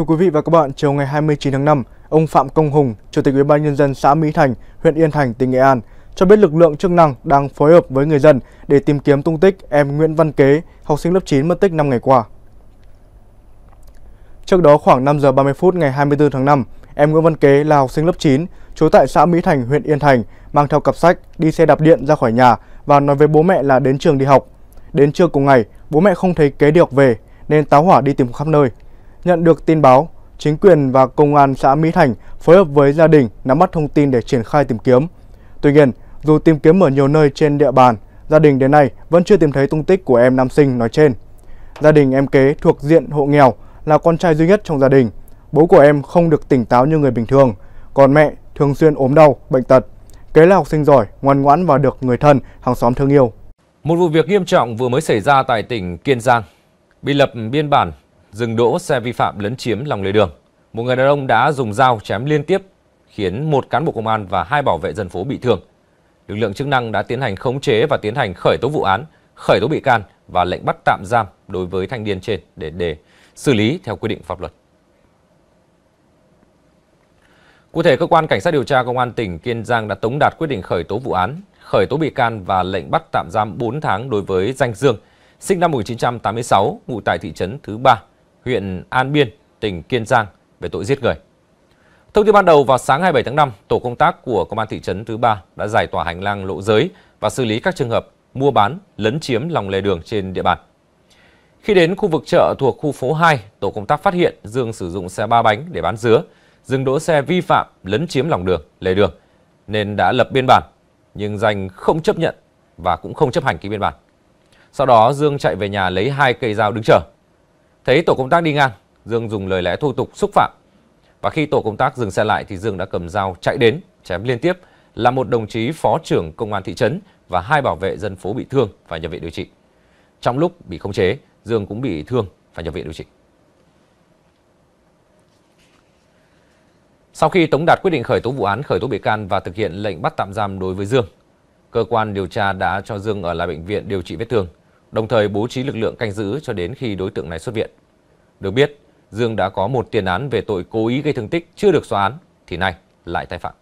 Thưa quý vị và các bạn, chiều ngày 29 tháng 5, ông Phạm Công Hùng, Chủ tịch Ủy ban nhân dân xã Mỹ Thành, huyện Yên Thành, tỉnh Nghệ An cho biết lực lượng chức năng đang phối hợp với người dân để tìm kiếm tung tích em Nguyễn Văn Kế, học sinh lớp 9 mất tích 5 ngày qua. Trước đó khoảng 5 giờ 30 phút ngày 24 tháng 5, em Nguyễn Văn Kế là học sinh lớp 9, trú tại xã Mỹ Thành, huyện Yên Thành, mang theo cặp sách, đi xe đạp điện ra khỏi nhà và nói với bố mẹ là đến trường đi học. Đến trưa cùng ngày, bố mẹ không thấy Kế đi học về nên táo hỏa đi tìm khắp nơi. Nhận được tin báo, chính quyền và công an xã Mỹ Thành phối hợp với gia đình nắm bắt thông tin để triển khai tìm kiếm. Tuy nhiên, dù tìm kiếm ở nhiều nơi trên địa bàn, gia đình đến nay vẫn chưa tìm thấy tung tích của em nam sinh nói trên. Gia đình em kế thuộc diện hộ nghèo là con trai duy nhất trong gia đình. Bố của em không được tỉnh táo như người bình thường, còn mẹ thường xuyên ốm đau, bệnh tật. Kế là học sinh giỏi, ngoan ngoãn và được người thân, hàng xóm thương yêu. Một vụ việc nghiêm trọng vừa mới xảy ra tại tỉnh Kiên Giang. Bị lập biên bản dừng đỗ xe vi phạm lấn chiếm lòng lề đường. Một người đàn ông đã dùng dao chém liên tiếp khiến một cán bộ công an và hai bảo vệ dân phố bị thương. Lực lượng chức năng đã tiến hành khống chế và tiến hành khởi tố vụ án, khởi tố bị can và lệnh bắt tạm giam đối với thanh niên trên để để xử lý theo quy định pháp luật. Cụ thể, cơ quan cảnh sát điều tra công an tỉnh Kiên Giang đã tống đạt quyết định khởi tố vụ án, khởi tố bị can và lệnh bắt tạm giam 4 tháng đối với Danh Dương, sinh năm 1986, ngụ tại thị trấn Thứ Ba, huyện An Biên, tỉnh Kiên Giang về tội giết người. Thông tin ban đầu vào sáng 27 tháng 5, tổ công tác của công an thị trấn thứ ba đã giải tỏa hành lang lộ giới và xử lý các trường hợp mua bán, lấn chiếm lòng lề đường trên địa bàn. Khi đến khu vực chợ thuộc khu phố 2, tổ công tác phát hiện Dương sử dụng xe ba bánh để bán dứa, dừng đỗ xe vi phạm lấn chiếm lòng đường, lề đường nên đã lập biên bản, nhưng Danh không chấp nhận và cũng không chấp hành cái biên bản. Sau đó Dương chạy về nhà lấy hai cây dao đứng chờ. Thấy tổ công tác đi ngang, Dương dùng lời lẽ thô tục xúc phạm. Và khi tổ công tác dừng xe lại thì Dương đã cầm dao chạy đến, chém liên tiếp là một đồng chí phó trưởng công an thị trấn và hai bảo vệ dân phố bị thương và nhập viện điều trị. Trong lúc bị khống chế, Dương cũng bị thương và nhập viện điều trị. Sau khi Tống Đạt quyết định khởi tố vụ án, khởi tố bị can và thực hiện lệnh bắt tạm giam đối với Dương, cơ quan điều tra đã cho Dương ở lại bệnh viện điều trị vết thương đồng thời bố trí lực lượng canh giữ cho đến khi đối tượng này xuất viện. Được biết, Dương đã có một tiền án về tội cố ý gây thương tích chưa được xóa án, thì nay lại tái phạm.